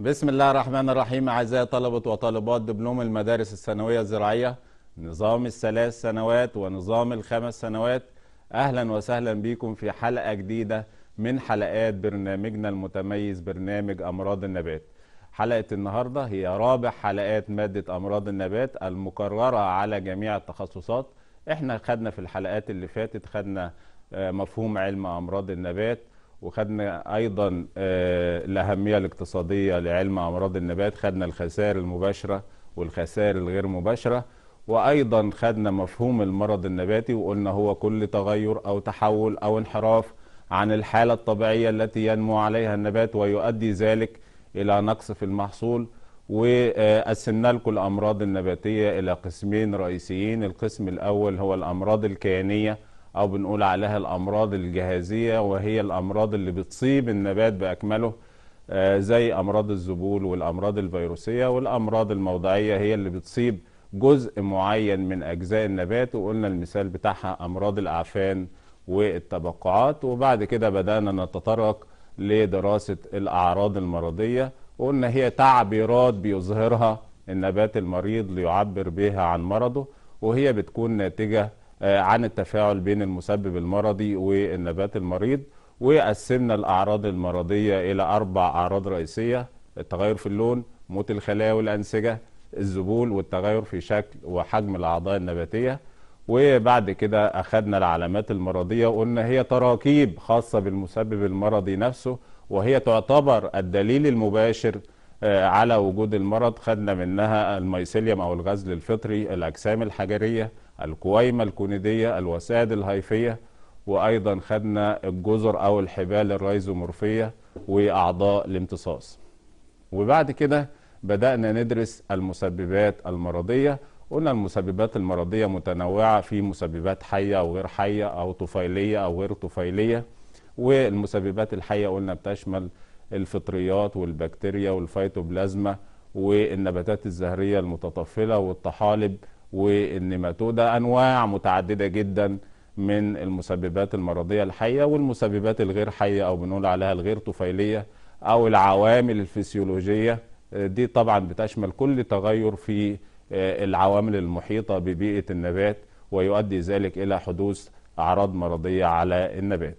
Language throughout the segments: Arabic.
بسم الله الرحمن الرحيم أعزائي طلبة وطالبات دبلوم المدارس الثانوية الزراعية نظام الثلاث سنوات ونظام الخمس سنوات أهلا وسهلا بكم في حلقة جديدة من حلقات برنامجنا المتميز برنامج أمراض النبات حلقة النهاردة هي رابع حلقات مادة أمراض النبات المكررة على جميع التخصصات احنا خدنا في الحلقات اللي فاتت خدنا آه، مفهوم علم أمراض النبات وخدنا ايضا آه، الاهميه الاقتصاديه لعلم امراض النبات خدنا الخسائر المباشره والخسائر الغير مباشره وايضا خدنا مفهوم المرض النباتي وقلنا هو كل تغير او تحول او انحراف عن الحاله الطبيعيه التي ينمو عليها النبات ويؤدي ذلك الى نقص في المحصول وقسمنا لكم الامراض النباتيه الى قسمين رئيسيين القسم الاول هو الامراض الكيانيه أو بنقول عليها الأمراض الجهازية وهي الأمراض اللي بتصيب النبات بأكمله آه، زي أمراض الذبول والأمراض الفيروسية والأمراض الموضعية هي اللي بتصيب جزء معين من أجزاء النبات وقلنا المثال بتاعها أمراض الأعفان والتبقعات وبعد كده بدأنا نتطرق لدراسة الأعراض المرضية وقلنا هي تعبيرات بيظهرها النبات المريض ليعبر بها عن مرضه وهي بتكون ناتجة آه، عن التفاعل بين المسبب المرضي والنبات المريض وقسمنا الأعراض المرضية إلى أربع أعراض رئيسية التغير في اللون موت الخلايا والأنسجة الذبول والتغير في شكل وحجم الأعضاء النباتية وبعد كده أخذنا العلامات المرضية وقلنا هي تراكيب خاصة بالمسبب المرضي نفسه وهي تعتبر الدليل المباشر آه، على وجود المرض خدنا منها الميسيليوم أو الغزل الفطري الأجسام الحجرية الكويمة الكوندية الوسائد الهيفية وأيضا خدنا الجزر أو الحبال الرايزومورفية وأعضاء الامتصاص وبعد كده بدأنا ندرس المسببات المرضية قلنا المسببات المرضية متنوعة في مسببات حية أو غير حية أو طفيلية أو غير طفيلية والمسببات الحية قلنا بتشمل الفطريات والبكتيريا والفيتوبلازما والنباتات الزهرية المتطفلة والطحالب والنيماتودا انواع متعدده جدا من المسببات المرضيه الحيه والمسببات الغير حيه او بنقول عليها الغير طفيليه او العوامل الفسيولوجيه آه، دي طبعا بتشمل كل تغير في آه، العوامل المحيطه ببيئه النبات ويؤدي ذلك الى حدوث اعراض مرضيه على النبات.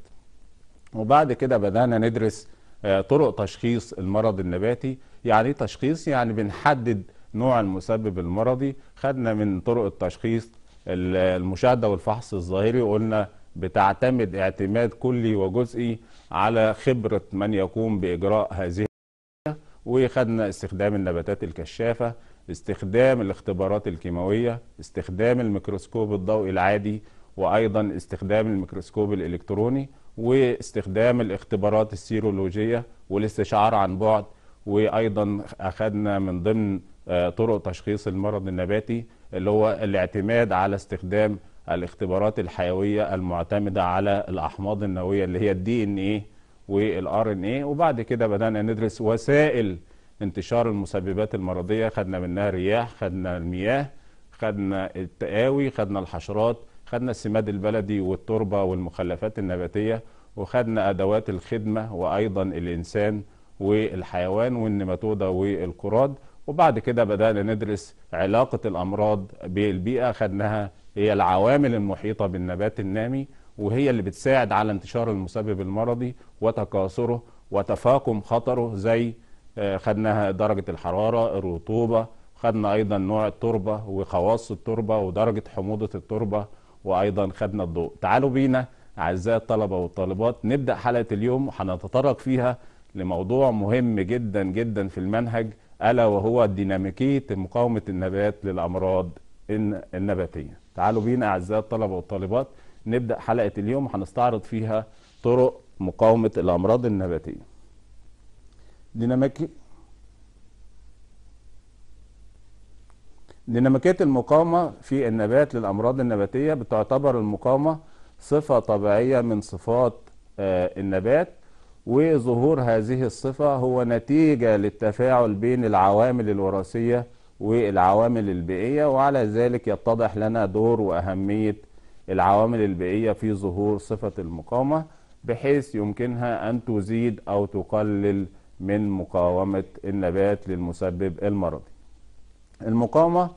وبعد كده بدانا ندرس آه، طرق تشخيص المرض النباتي، يعني ايه تشخيص؟ يعني بنحدد نوع المسبب المرضي خدنا من طرق التشخيص المشاهده والفحص الظاهري وقلنا بتعتمد اعتماد كلي وجزئي على خبره من يقوم باجراء هذه وخدنا استخدام النباتات الكشافه استخدام الاختبارات الكيماويه استخدام الميكروسكوب الضوئي العادي وايضا استخدام الميكروسكوب الالكتروني واستخدام الاختبارات السيرولوجيه والاستشعار عن بعد وايضا اخذنا من ضمن آه، طرق تشخيص المرض النباتي اللي هو الاعتماد على استخدام الاختبارات الحيويه المعتمده على الاحماض النوويه اللي هي الدي ان ايه والار ان ايه وبعد كده بدانا ندرس وسائل انتشار المسببات المرضيه خدنا منها الرياح خدنا المياه خدنا التقاوي خدنا الحشرات خدنا السماد البلدي والتربه والمخلفات النباتيه وخدنا ادوات الخدمه وايضا الانسان والحيوان والنماتوده والقراد وبعد كده بدأنا ندرس علاقة الأمراض بالبيئة خدناها هي العوامل المحيطة بالنبات النامي وهي اللي بتساعد على انتشار المسبب المرضي وتكاثره وتفاقم خطره زي آه، خدناها درجة الحرارة الرطوبة خدنا أيضا نوع التربة وخواص التربة ودرجة حموضة التربة وأيضا خدنا الضوء تعالوا بينا أعزائي الطلبة والطالبات نبدأ حلقة اليوم وهنتطرق فيها لموضوع مهم جدا جدا في المنهج ألا وهو ديناميكية مقاومة النبات للأمراض النباتية تعالوا بينا أعزائي الطلبة والطالبات نبدأ حلقة اليوم هنستعرض فيها طرق مقاومة الأمراض النباتية ديناميكي ديناميكية المقاومة في النبات للأمراض النباتية بتعتبر المقاومة صفة طبيعية من صفات آه، النبات وظهور هذه الصفة هو نتيجة للتفاعل بين العوامل الوراثية والعوامل البيئية وعلى ذلك يتضح لنا دور وأهمية العوامل البيئية في ظهور صفة المقاومة بحيث يمكنها أن تزيد أو تقلل من مقاومة النبات للمسبب المرضي المقاومة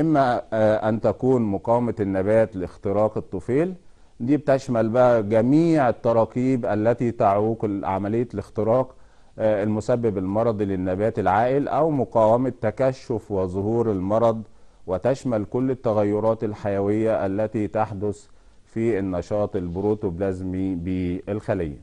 إما آه، أن تكون مقاومة النبات لاختراق الطفيل دي بتشمل بقى جميع التراكيب التي تعوق عملية الاختراق آه، المسبب المرضي للنبات العائل أو مقاومة تكشف وظهور المرض وتشمل كل التغيرات الحيوية التي تحدث في النشاط البروتوبلازمي بالخلية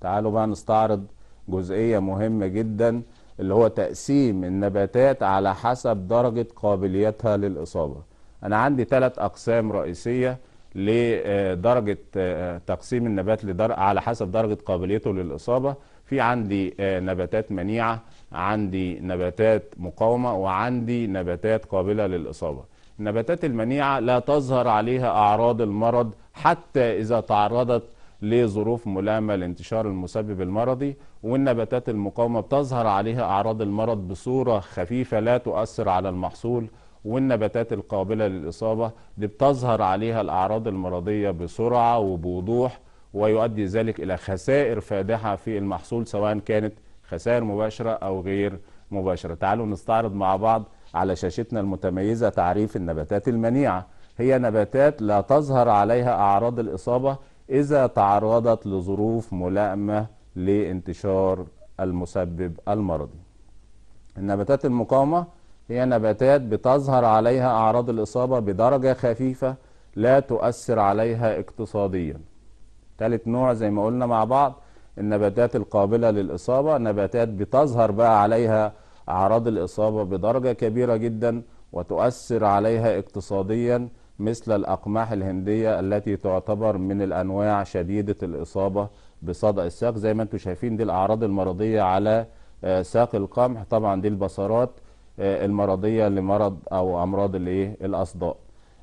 تعالوا بقى نستعرض جزئية مهمة جدا اللي هو تقسيم النباتات على حسب درجة قابليتها للإصابة أنا عندي ثلاث أقسام رئيسية لدرجه آه، تقسيم النبات لدر... على حسب درجه قابليته للاصابه في عندي آه، نباتات منيعه عندي نباتات مقاومه وعندي نباتات قابله للاصابه النباتات المنيعه لا تظهر عليها اعراض المرض حتى اذا تعرضت لظروف ملامه لانتشار المسبب المرضي والنباتات المقاومه بتظهر عليها اعراض المرض بصوره خفيفه لا تؤثر على المحصول والنباتات القابلة للإصابة دي بتظهر عليها الأعراض المرضية بسرعة وبوضوح ويؤدي ذلك إلى خسائر فادحة في المحصول سواء كانت خسائر مباشرة أو غير مباشرة تعالوا نستعرض مع بعض على شاشتنا المتميزة تعريف النباتات المنيعة هي نباتات لا تظهر عليها أعراض الإصابة إذا تعرضت لظروف ملائمة لانتشار المسبب المرضي النباتات المقاومة هي نباتات بتظهر عليها أعراض الإصابة بدرجة خفيفة لا تؤثر عليها اقتصاديا ثالث نوع زي ما قلنا مع بعض النباتات القابلة للإصابة نباتات بتظهر بقى عليها أعراض الإصابة بدرجة كبيرة جدا وتؤثر عليها اقتصاديا مثل الأقماح الهندية التي تعتبر من الأنواع شديدة الإصابة بصدأ الساق زي ما انتم شايفين دي الأعراض المرضية على آه، ساق القمح طبعا دي البصرات آه، المرضيه لمرض او امراض الايه الاصداء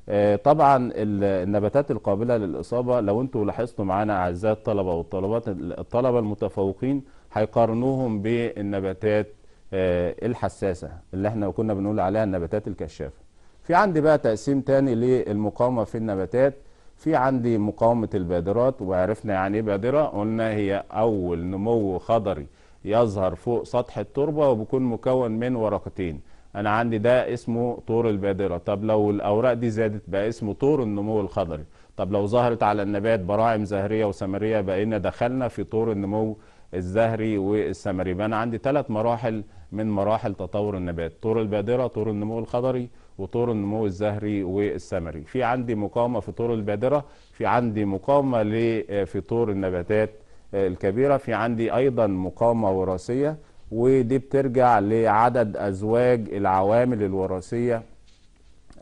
آه، طبعا النباتات القابله للاصابه لو انتم لاحظتوا معانا اعزائي الطلبه والطلبات الطلبه المتفوقين هيقارنوهم بالنباتات آه، الحساسه اللي احنا كنا بنقول عليها النباتات الكشافه في عندي بقى تقسيم تاني للمقاومه في النباتات في عندي مقاومه البادرات وعرفنا يعني ايه بادره قلنا هي اول نمو خضري يظهر فوق سطح التربة وبيكون مكون من ورقتين أنا عندي ده اسمه طور البادرة طب لو الأوراق دي زادت بقى اسمه طور النمو الخضري طب لو ظهرت على النبات براعم زهرية وسمريه بقينا دخلنا في طور النمو الزهري والسمري يبقى أنا عندي ثلاث مراحل من مراحل تطور النبات طور البادرة طور النمو الخضري وطور النمو الزهري والسمري في عندي مقاومة في طور البادرة في عندي مقاومة في طور النباتات آه، الكبيرة في عندي أيضا مقاومه وراثية ودي بترجع لعدد أزواج العوامل الوراثية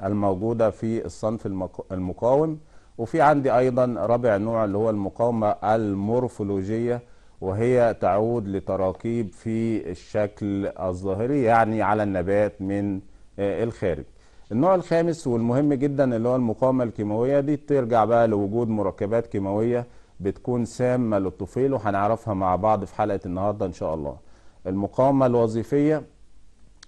الموجودة في الصنف المقاوم وفي عندي أيضا رابع نوع اللي هو المقاومة المورفولوجية وهي تعود لتراكيب في الشكل الظاهري يعني على النبات من آه، الخارج النوع الخامس والمهم جدا اللي هو المقاومة الكيماوية دي ترجع بقى لوجود مركبات كيماوية بتكون سامة للطفيل وهنعرفها مع بعض في حلقة النهاردة إن شاء الله المقاومة الوظيفية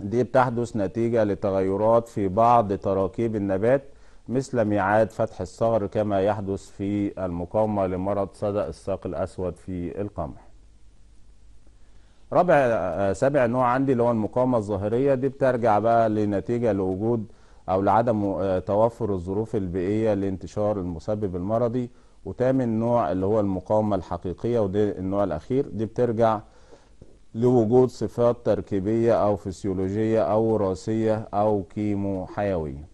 دي بتحدث نتيجة لتغيرات في بعض تراكيب النبات مثل ميعاد فتح الثغر كما يحدث في المقاومة لمرض صدأ الساق الأسود في القمح رابع سابع نوع عندي اللي هو المقاومة الظاهرية دي بترجع بقى لنتيجة لوجود أو لعدم آه، توفر الظروف البيئية لانتشار المسبب المرضي وتامن نوع اللي هو المقاومة الحقيقية وده النوع الأخير دي بترجع لوجود صفات تركيبية أو فسيولوجية أو وراثية أو كيمو حيوية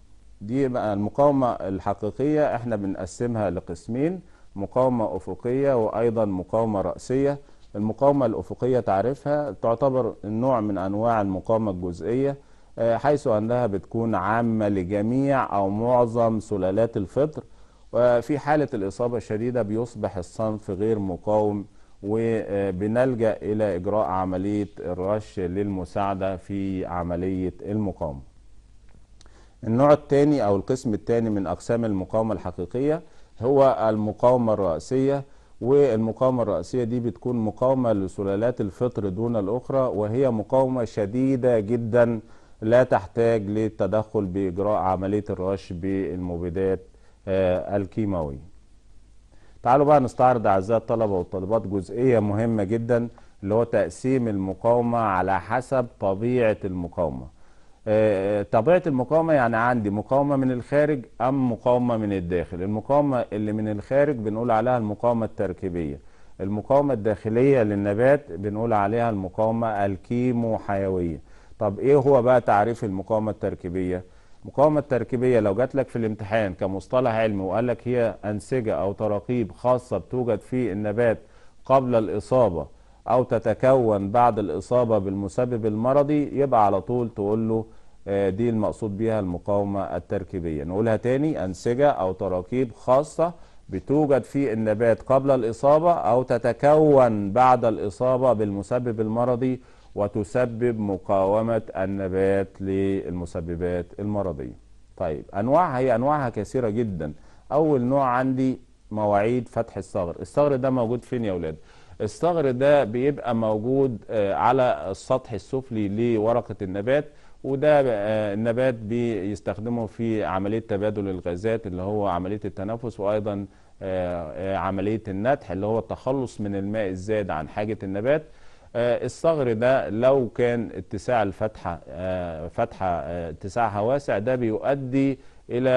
دي بقى المقاومة الحقيقية احنا بنقسمها لقسمين مقاومة أفقية وأيضا مقاومة رأسية المقاومة الأفقية تعرفها تعتبر نوع من أنواع المقاومة الجزئية آه، حيث أنها بتكون عامة لجميع أو معظم سلالات الفطر وفي حالة الإصابة الشديدة بيصبح الصنف غير مقاوم وبنلجأ إلى إجراء عملية الرش للمساعدة في عملية المقاومة النوع الثاني أو القسم الثاني من أقسام المقاومة الحقيقية هو المقاومة الرئيسية والمقاومة الرئيسية دي بتكون مقاومة لسلالات الفطر دون الأخرى وهي مقاومة شديدة جدا لا تحتاج للتدخل بإجراء عملية الرش بالمبيدات آه، الكيماوي تعالوا بقى نستعرض اعزائي الطلبه والطالبات جزئيه مهمه جدا اللي هو تقسيم المقاومه على حسب طبيعه المقاومه آه، آه، طبيعه المقاومه يعني عندي مقاومه من الخارج ام مقاومه من الداخل المقاومه اللي من الخارج بنقول عليها المقاومه التركيبيه المقاومه الداخليه للنبات بنقول عليها المقاومه الكيمو حيويه طب ايه هو بقى تعريف المقاومه التركيبيه المقاومة التركيبية لو جات لك في الامتحان كمصطلح علمي وقال لك هي أنسجة أو تراقيب خاصة بتوجد في النبات قبل الإصابة أو تتكون بعد الإصابة بالمسبب المرضي يبقى على طول تقول له آه، دي المقصود بيها المقاومة التركيبية نقولها تاني أنسجة أو تراكيب خاصة بتوجد في النبات قبل الإصابة أو تتكون بعد الإصابة بالمسبب المرضي وتسبب مقاومة النبات للمسببات المرضية طيب أنواعها هي أنواعها كثيرة جدا أول نوع عندي مواعيد فتح الثغر الثغر ده موجود فين يا أولاد الثغر ده بيبقى موجود آه، على السطح السفلي لورقة النبات وده آه، النبات بيستخدمه في عملية تبادل الغازات اللي هو عملية التنفس وأيضا آه، عملية النتح اللي هو التخلص من الماء الزائد عن حاجة النبات آه، الصغر ده لو كان اتساع الفتحة آه، فتحة آه، اتساعها واسع ده بيؤدي إلى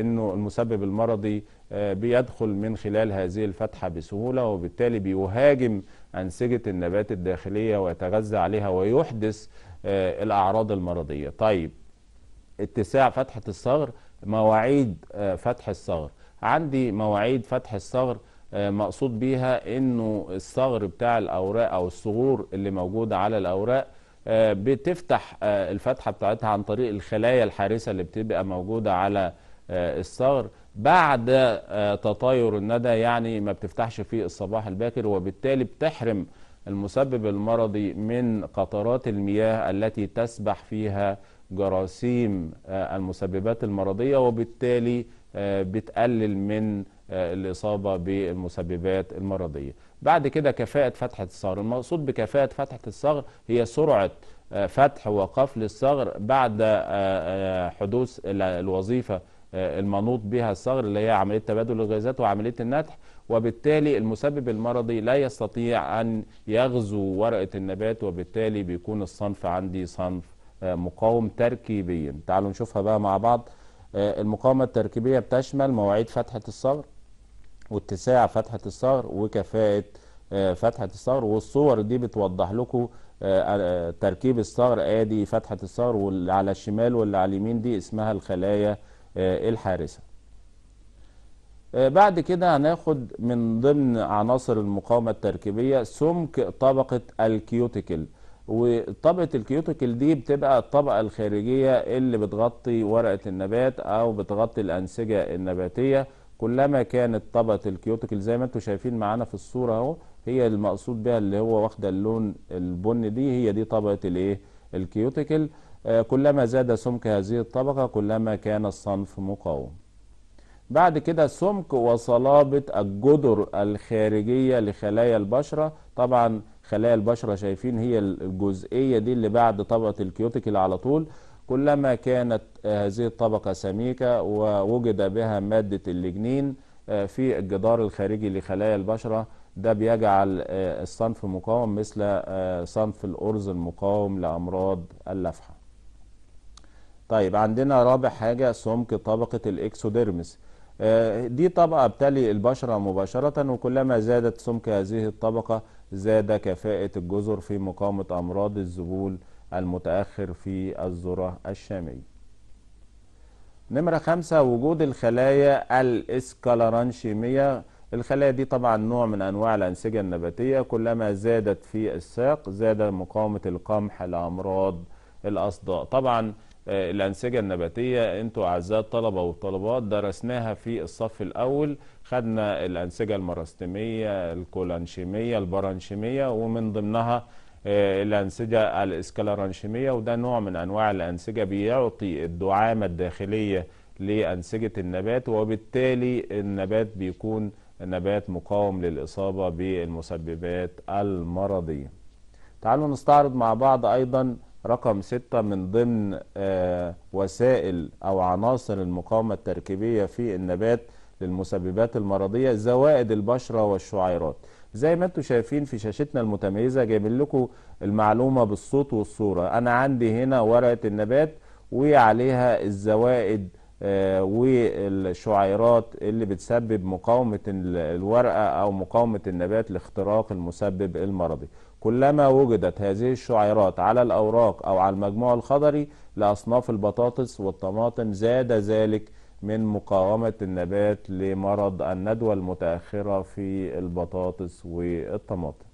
أنه المسبب المرضي بيدخل من خلال هذه الفتحة بسهولة وبالتالي بيهاجم أنسجة النبات الداخلية ويتغذى عليها ويحدث الأعراض المرضية طيب اتساع فتحة الصغر مواعيد فتح الصغر عندي مواعيد فتح الصغر آه، مقصود بيها انه الثغر بتاع الاوراق او الثغور اللي موجوده على الاوراق آه، بتفتح آه، الفتحه بتاعتها عن طريق الخلايا الحارسه اللي بتبقى موجوده على الثغر بعد تطاير الندى يعني ما بتفتحش في الصباح الباكر وبالتالي بتحرم المسبب المرضي من قطرات المياه التي تسبح فيها جراثيم المسببات المرضيه وبالتالي آه، بتقلل من آه، الإصابة بالمسببات المرضية بعد كده كفاءة فتحة الثغر المقصود بكفاءة فتحة الثغر هي سرعة آه، فتح وقفل الثغر بعد حدوث الوظيفة المنوط بها الثغر اللي هي عملية تبادل الغازات وعملية النتح وبالتالي المسبب المرضي لا يستطيع أن يغزو ورقة النبات وبالتالي بيكون الصنف عندي صنف مقاوم تركيبيا تعالوا نشوفها بقى مع بعض آه، المقاومة التركيبية بتشمل مواعيد فتحة الثغر واتساع فتحة الثغر وكفاءة آه، فتحة الثغر والصور دي بتوضح لكم آه، تركيب الثغر ادي فتحة الثغر واللي على الشمال واللي على اليمين دي اسمها الخلايا الحارسة بعد كده هناخد من ضمن عناصر المقاومة التركيبية سمك طبقة الكيوتيكل وطبقه الكيوتيكل دي بتبقى الطبقه الخارجيه اللي بتغطي ورقه النبات او بتغطي الانسجه النباتيه كلما كانت طبقه الكيوتيكل زي ما انتم شايفين معانا في الصوره اهو هي المقصود بها اللي هو واخده اللون البني دي هي دي طبقه الايه الكيوتيكل آه، كلما زاد سمك هذه الطبقه كلما كان الصنف مقاوم بعد كده سمك وصلابه الجدر الخارجيه لخلايا البشره طبعا خلايا البشرة شايفين هي الجزئية دي اللي بعد طبقة الكيوتيكل على طول كلما كانت هذه الطبقة سميكة ووجد بها مادة اللجنين آه، في الجدار الخارجي لخلايا البشرة ده بيجعل آه، الصنف مقاوم مثل آه، صنف الأرز المقاوم لأمراض اللفحة طيب عندنا رابع حاجة سمك طبقة الإكسوديرمس دي طبقة بتلي البشرة مباشرة وكلما زادت سمك هذه الطبقة زاد كفاءة الجزر في مقاومة أمراض الذبول المتأخر في الذرة الشامية. نمرة خمسة وجود الخلايا الإسكالرانشيمية الخلايا دي طبعا نوع من أنواع الأنسجة النباتية كلما زادت في الساق زاد مقاومة القمح لأمراض الأصداء طبعا آه، الأنسجة النباتية أنتوا أعزائي الطلبة والطالبات درسناها في الصف الأول خدنا الأنسجة المراستمية الكولانشيمية البرانشيمية ومن ضمنها آه، الأنسجة الإسكالارانشيمية وده نوع من أنواع الأنسجة بيعطي الدعامة الداخلية لأنسجة النبات وبالتالي النبات بيكون نبات مقاوم للإصابة بالمسببات المرضية تعالوا نستعرض مع بعض أيضا رقم ستة من ضمن آه، وسائل أو عناصر المقاومة التركيبية في النبات للمسببات المرضية زوائد البشرة والشعيرات زي ما انتم شايفين في شاشتنا المتميزة جايبين لكم المعلومة بالصوت والصورة أنا عندي هنا ورقة النبات وعليها الزوائد آه، والشعيرات اللي بتسبب مقاومة الورقة أو مقاومة النبات لاختراق المسبب المرضي كلما وجدت هذه الشعيرات على الأوراق أو على المجموع الخضري لأصناف البطاطس والطماطم زاد ذلك من مقاومة النبات لمرض الندوة المتأخرة في البطاطس والطماطم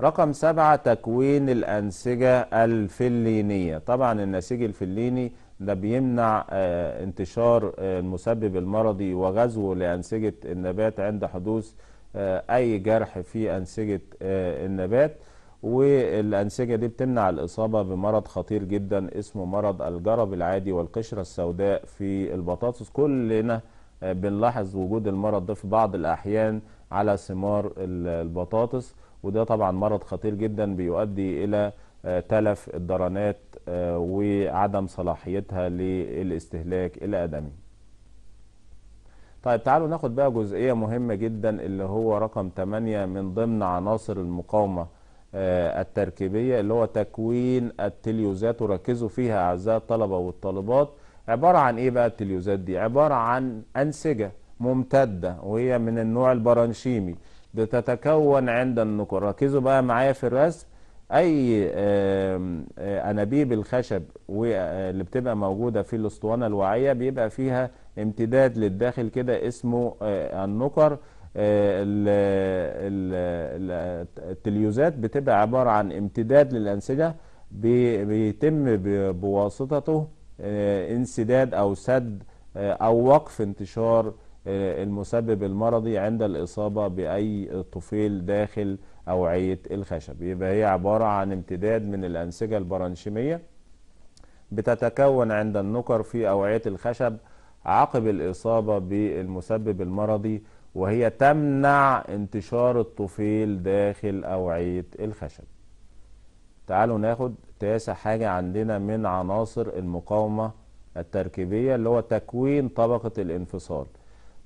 رقم سبعة تكوين الأنسجة الفلينية طبعا النسيج الفليني ده بيمنع آه، انتشار آه، المسبب المرضي وغزو لأنسجة النبات عند حدوث آه، اي جرح في انسجه آه، النبات والانسجه دي بتمنع الاصابه بمرض خطير جدا اسمه مرض الجرب العادي والقشره السوداء في البطاطس كلنا آه، بنلاحظ وجود المرض ده في بعض الاحيان على ثمار البطاطس وده طبعا مرض خطير جدا بيؤدي الى تلف الدرنات وعدم صلاحيتها للاستهلاك الادمي طيب تعالوا ناخد بقى جزئية مهمة جدا اللي هو رقم 8 من ضمن عناصر المقاومة آه، التركيبية اللي هو تكوين التليوزات وركزوا فيها أعزائي الطلبة والطالبات عبارة عن إيه بقى التليوزات دي؟ عبارة عن أنسجة ممتدة وهي من النوع البرانشيمي بتتكون عند النقر ركزوا بقى معايا في الرسم اي آه، انابيب الخشب آه، اللي بتبقى موجوده في الاسطوانه الوعيه بيبقى فيها امتداد للداخل كده اسمه آه، النكر التليوزات بتبقى عباره عن امتداد للانسجه بيتم بواسطته انسداد او سد او وقف انتشار المسبب المرضي عند الاصابه باي طفيل داخل أوعية الخشب يبقى هي عبارة عن امتداد من الأنسجة البرانشيمية بتتكون عند النكر في أوعية الخشب عقب الإصابة بالمسبب المرضي وهي تمنع انتشار الطفيل داخل أوعية الخشب تعالوا ناخد تاسع حاجة عندنا من عناصر المقاومة التركيبية اللي هو تكوين طبقة الانفصال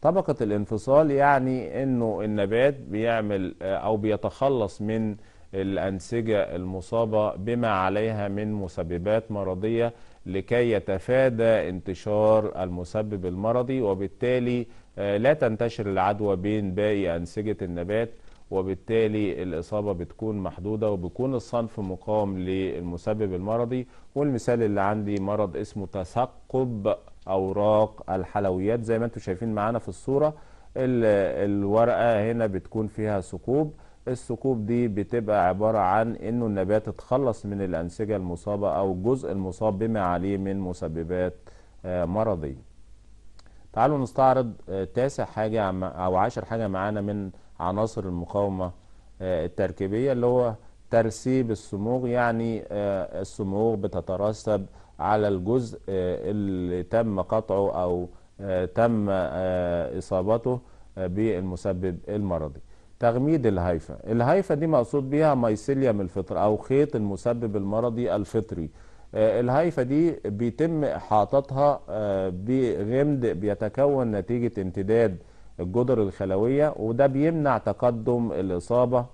طبقة الانفصال يعني انه النبات بيعمل آه، او بيتخلص من الأنسجة المصابة بما عليها من مسببات مرضية لكي يتفادى انتشار المسبب المرضي وبالتالي آه، لا تنتشر العدوى بين باقي أنسجة النبات وبالتالي الإصابة بتكون محدودة وبيكون الصنف مقاوم للمسبب المرضي والمثال اللي عندي مرض اسمه تثقب اوراق الحلويات زي ما انتم شايفين معانا في الصوره الورقه هنا بتكون فيها ثقوب الثقوب دي بتبقى عباره عن انه النبات اتخلص من الانسجه المصابه او الجزء المصاب بما عليه من مسببات آه، مرضيه تعالوا نستعرض آه، تاسع حاجه او عاشر حاجه معانا من عناصر المقاومه آه، التركيبيه اللي هو ترسيب الصموغ يعني الصموغ بتترسب على الجزء آه، اللي تم قطعه أو آه، تم آه، إصابته بالمسبب المرضي تغميد الهيفا الهيفا دي مقصود بيها ميسيليوم الفطر أو خيط المسبب المرضي الفطري الهيفا دي بيتم إحاطتها بغمد بيتكون نتيجة امتداد الجدر الخلوية وده بيمنع تقدم الإصابة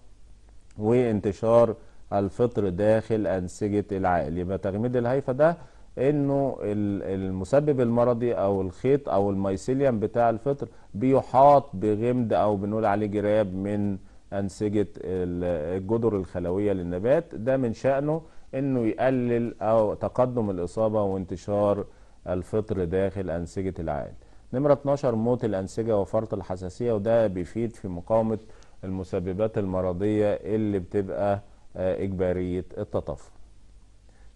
وانتشار الفطر داخل أنسجة العقل يبقى تغميد الهيفا ده انه المسبب المرضي او الخيط او الميسيليم بتاع الفطر بيحاط بغمد او بنقول عليه جراب من انسجه الجدر الخلويه للنبات ده من شانه انه يقلل او تقدم الاصابه وانتشار الفطر داخل انسجه العائل. نمره 12 موت الانسجه وفرط الحساسيه وده بيفيد في مقاومه المسببات المرضيه اللي بتبقى آه، اجباريه التطفل.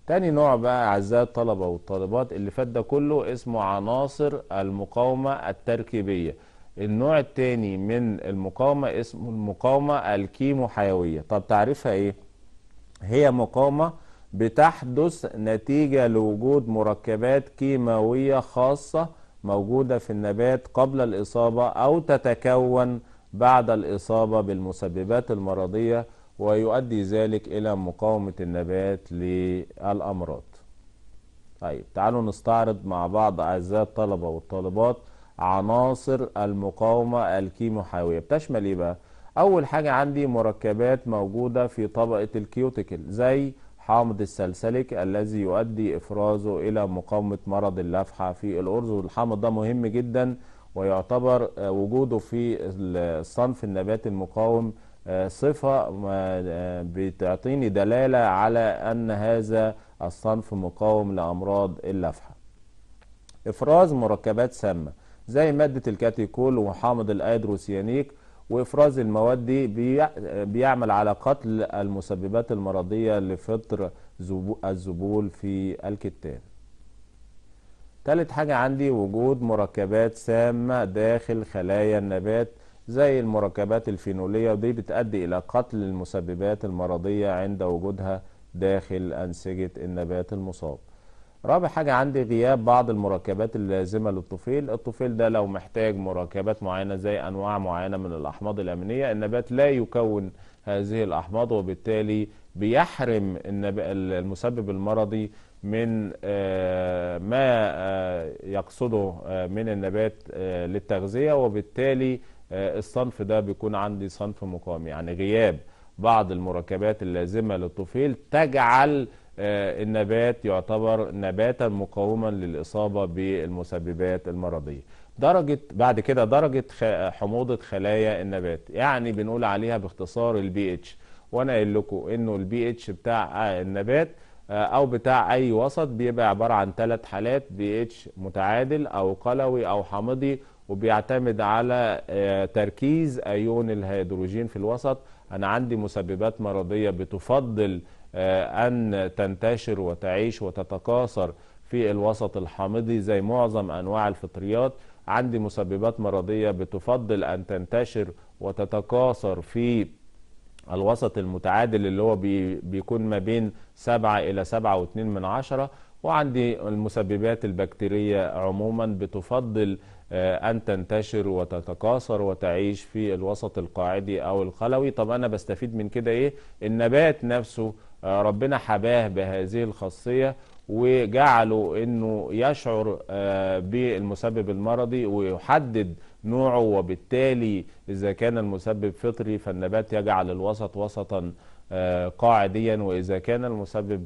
تاني نوع بقى أعزائي الطلبة والطالبات اللي فات ده كله اسمه عناصر المقاومة التركيبية النوع التاني من المقاومة اسمه المقاومة الكيمو حيوية طب تعريفها ايه؟ هي مقاومة بتحدث نتيجة لوجود مركبات كيماوية خاصة موجودة في النبات قبل الإصابة أو تتكون بعد الإصابة بالمسببات المرضية ويؤدي ذلك إلى مقاومة النبات للأمراض طيب تعالوا نستعرض مع بعض أعزائي الطلبة والطالبات عناصر المقاومة الكيموحاوية بتشمل إيه بقى؟ أول حاجة عندي مركبات موجودة في طبقة الكيوتيكل زي حامض السلسلك الذي يؤدي إفرازه إلى مقاومة مرض اللفحة في الأرز والحامض ده مهم جدا ويعتبر وجوده في الصنف النبات المقاوم صفة آه، بتعطيني دلالة على أن هذا الصنف مقاوم لأمراض اللفحة إفراز مركبات سامة زي مادة الكاتيكول وحامض الأيدروسيانيك وإفراز المواد دي بيعمل على قتل المسببات المرضية لفطر الذبول في الكتان تالت حاجة عندي وجود مركبات سامة داخل خلايا النبات زي المركبات الفينولية ودي بتؤدي إلى قتل المسببات المرضية عند وجودها داخل أنسجة النبات المصاب رابع حاجة عندي غياب بعض المركبات اللازمة للطفيل الطفيل ده لو محتاج مركبات معينة زي أنواع معينة من الأحماض الأمينية النبات لا يكون هذه الأحماض وبالتالي بيحرم المسبب المرضي من آه، ما آه، يقصده آه، من النبات للتغذية وبالتالي آه، الصنف ده بيكون عندي صنف مقاوم يعني غياب بعض المركبات اللازمة للطفيل تجعل آه، النبات يعتبر نباتا مقاوما للإصابة بالمسببات المرضية درجة بعد كده درجة حموضة خلايا النبات يعني بنقول عليها باختصار البي اتش وانا قايل لكم انه البي اتش بتاع آه، النبات او بتاع اي وسط بيبقى عبارة عن ثلاث حالات بي اتش متعادل او قلوي او حامضي وبيعتمد على آه، تركيز أيون الهيدروجين في الوسط أنا عندي مسببات مرضية بتفضل آه، أن تنتشر وتعيش وتتكاثر في الوسط الحامضي زي معظم أنواع الفطريات عندي مسببات مرضية بتفضل أن تنتشر وتتكاثر في الوسط المتعادل اللي هو بي بيكون ما بين 7 إلى 7.2 من عشرة وعندي المسببات البكتيرية عموما بتفضل آه، أن تنتشر وتتكاثر وتعيش في الوسط القاعدي أو الخلوي طب أنا بستفيد من كده إيه النبات نفسه آه، ربنا حباه بهذه الخاصية وجعله أنه يشعر آه، بالمسبب المرضي ويحدد نوعه وبالتالي إذا كان المسبب فطري فالنبات يجعل الوسط وسطا قاعديا وإذا كان المسبب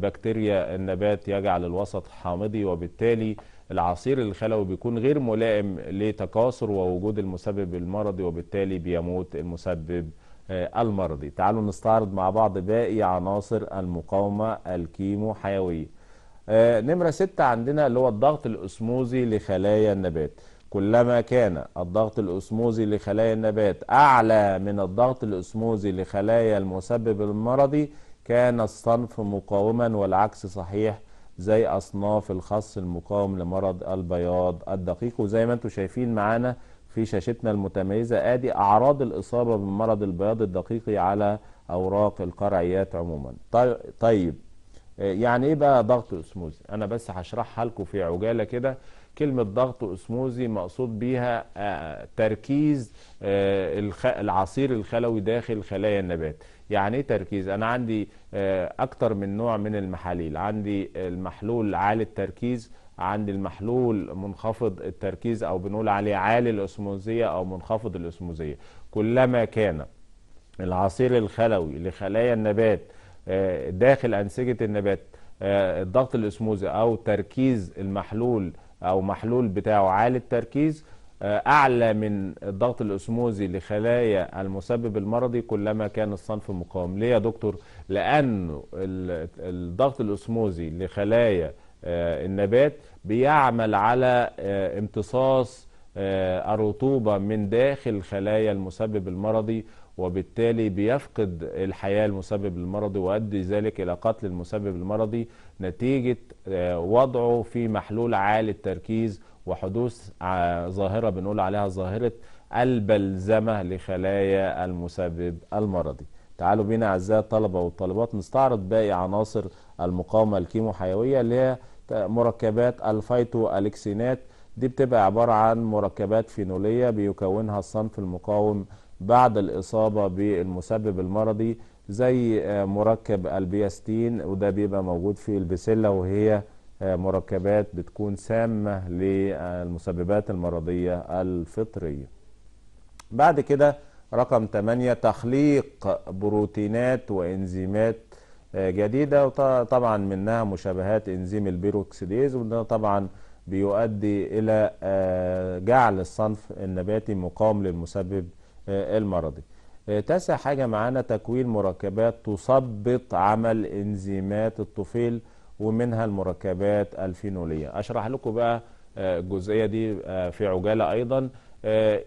بكتيريا النبات يجعل الوسط حامضي وبالتالي العصير الخلوي بيكون غير ملائم لتكاثر ووجود المسبب المرضي وبالتالي بيموت المسبب آه، المرضي تعالوا نستعرض مع بعض باقي عناصر المقاومة الكيمو حيوية آه، نمرة ستة عندنا اللي هو الضغط الأسموزي لخلايا النبات كلما كان الضغط الأسموزي لخلايا النبات أعلى من الضغط الأسموزي لخلايا المسبب المرضي كان الصنف مقاوما والعكس صحيح زي أصناف الخص المقاوم لمرض البياض الدقيق وزي ما انتم شايفين معانا في شاشتنا المتميزة ادي أعراض الإصابة بمرض البياض الدقيقي على أوراق القرعيات عموما طيب آه، يعني ايه بقى ضغط اسموزي انا بس هشرحها لكم في عجاله كده كلمة ضغط واسموزي مقصود بيها آه، تركيز آه، العصير الخلوي داخل خلايا النبات يعني ايه تركيز انا عندي آه، اكتر من نوع من المحاليل عندي المحلول عالي التركيز عندي المحلول منخفض التركيز او بنقول عليه عالي الاسموزية او منخفض الاسموزية كلما كان العصير الخلوي لخلايا النبات داخل انسجة النبات الضغط الاسموزي او تركيز المحلول او محلول بتاعه عالي التركيز آه، اعلى من الضغط الاسموزي لخلايا المسبب المرضي كلما كان الصنف مقاوم ليه يا دكتور لانه الضغط الاسموزي لخلايا آه، النبات بيعمل على آه، امتصاص الرطوبه من داخل خلايا المسبب المرضي وبالتالي بيفقد الحياة المسبب المرضي ويؤدي ذلك إلى قتل المسبب المرضي نتيجة آه، وضعه في محلول عالي التركيز وحدوث آه، ظاهرة بنقول عليها ظاهرة البلزمة لخلايا المسبب المرضي تعالوا بينا أعزائي الطلبة والطالبات نستعرض باقي عناصر المقاومة الكيموحيوية اللي هي مركبات الفايتو أليكسينات دي بتبقى عبارة عن مركبات فينولية بيكونها الصنف المقاوم بعد الإصابة بالمسبب المرضي زي آه، مركب البياستين وده بيبقى موجود في البسلة وهي آه، مركبات بتكون سامة للمسببات المرضية الفطرية بعد كده رقم 8 تخليق بروتينات وإنزيمات آه، جديدة وطبعا منها مشابهات إنزيم البيروكسيديز وده طبعا بيؤدي إلى جعل الصنف النباتي مقاوم للمسبب آه، المرضي آه، تاسع حاجة معانا تكوين مركبات تثبط عمل انزيمات الطفيل ومنها المركبات الفينولية اشرح لكم بقى آه، الجزئية دي في عجالة ايضا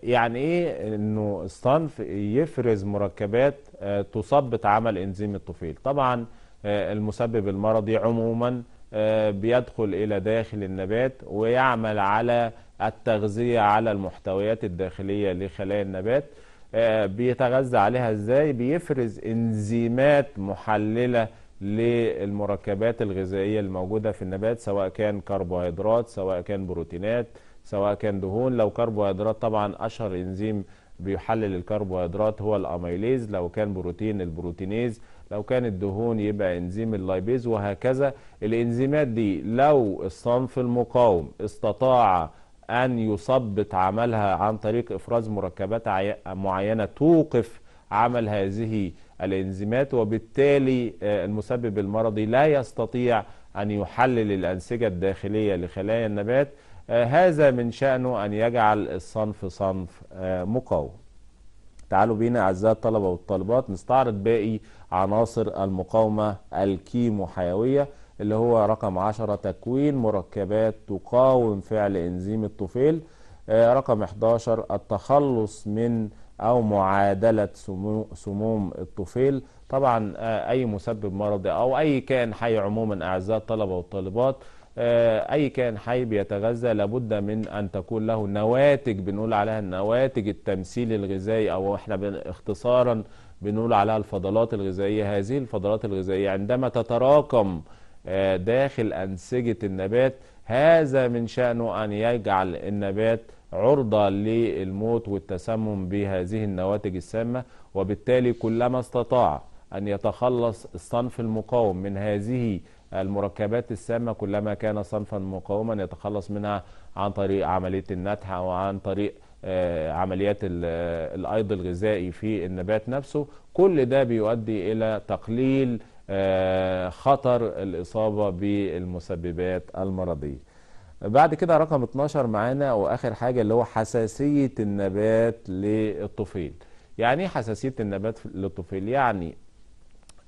يعني ايه انه الصنف يفرز مركبات تثبط عمل انزيم الطفيل طبعا المسبب المرضي عموما بيدخل الى داخل النبات ويعمل على التغذية على المحتويات الداخلية لخلايا النبات آه، بيتغذى عليها ازاي بيفرز انزيمات محلله للمركبات الغذائيه الموجوده في النبات سواء كان كربوهيدرات سواء كان بروتينات سواء كان دهون لو كربوهيدرات طبعا اشهر انزيم بيحلل الكربوهيدرات هو الاميليز لو كان بروتين البروتينيز لو كان الدهون يبقى انزيم اللايبيز وهكذا الانزيمات دي لو الصنف المقاوم استطاع أن يثبط عملها عن طريق إفراز مركبات معينة توقف عمل هذه الإنزيمات وبالتالي آه، المسبب المرضي لا يستطيع أن يحلل الأنسجة الداخلية لخلايا النبات آه، هذا من شأنه أن يجعل الصنف صنف آه، مقاوم تعالوا بينا أعزائي الطلبة والطالبات نستعرض باقي عناصر المقاومة الكيمو حيوية اللي هو رقم 10 تكوين مركبات تقاوم فعل إنزيم الطفيل آه، رقم 11 التخلص من أو معادلة سموم الطفيل طبعا آه، أي مسبب مرضي أو أي كائن حي عموما أعزائي الطلبة والطالبات آه، أي كائن حي بيتغذى لابد من أن تكون له نواتج بنقول عليها النواتج التمثيل الغذائي أو إحنا اختصارا بنقول عليها الفضلات الغذائية هذه الفضلات الغذائية عندما تتراكم آه، داخل أنسجة النبات هذا من شأنه أن يجعل النبات عرضة للموت والتسمم بهذه النواتج السامة وبالتالي كلما استطاع أن يتخلص الصنف المقاوم من هذه المركبات السامة كلما كان صنفا مقاوما يتخلص منها عن طريق عملية النتح أو عن طريق آه، عمليات آه، الأيض الغذائي في النبات نفسه كل ده بيؤدي إلى تقليل آه، خطر الإصابة بالمسببات المرضية بعد كده رقم 12 معانا وآخر حاجة اللي هو حساسية النبات للطفيل يعني ايه حساسية النبات للطفيل يعني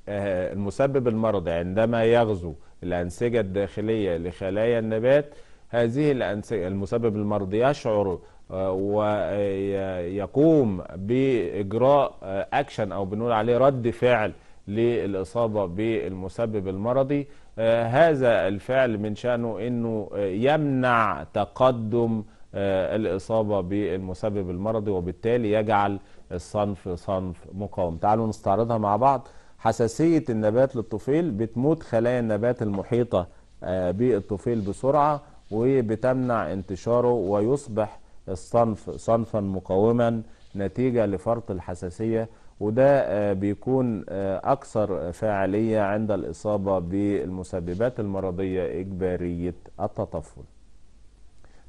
آه، المسبب المرضي عندما يغزو الأنسجة الداخلية لخلايا النبات هذه الأنسجة المسبب المرضي يشعر آه، ويقوم بإجراء أكشن أو بنقول عليه رد فعل للإصابة بالمسبب المرضي آه، هذا الفعل من شأنه أنه آه، يمنع تقدم آه، الإصابة بالمسبب المرضي وبالتالي يجعل الصنف صنف مقاوم تعالوا نستعرضها مع بعض حساسية النبات للطفيل بتموت خلايا النبات المحيطة بالطفيل بسرعة وبتمنع انتشاره ويصبح الصنف صنفا مقاوما نتيجة لفرط الحساسية وده آه، بيكون آه، أكثر فاعلية عند الإصابة بالمسببات المرضية إجبارية التطفل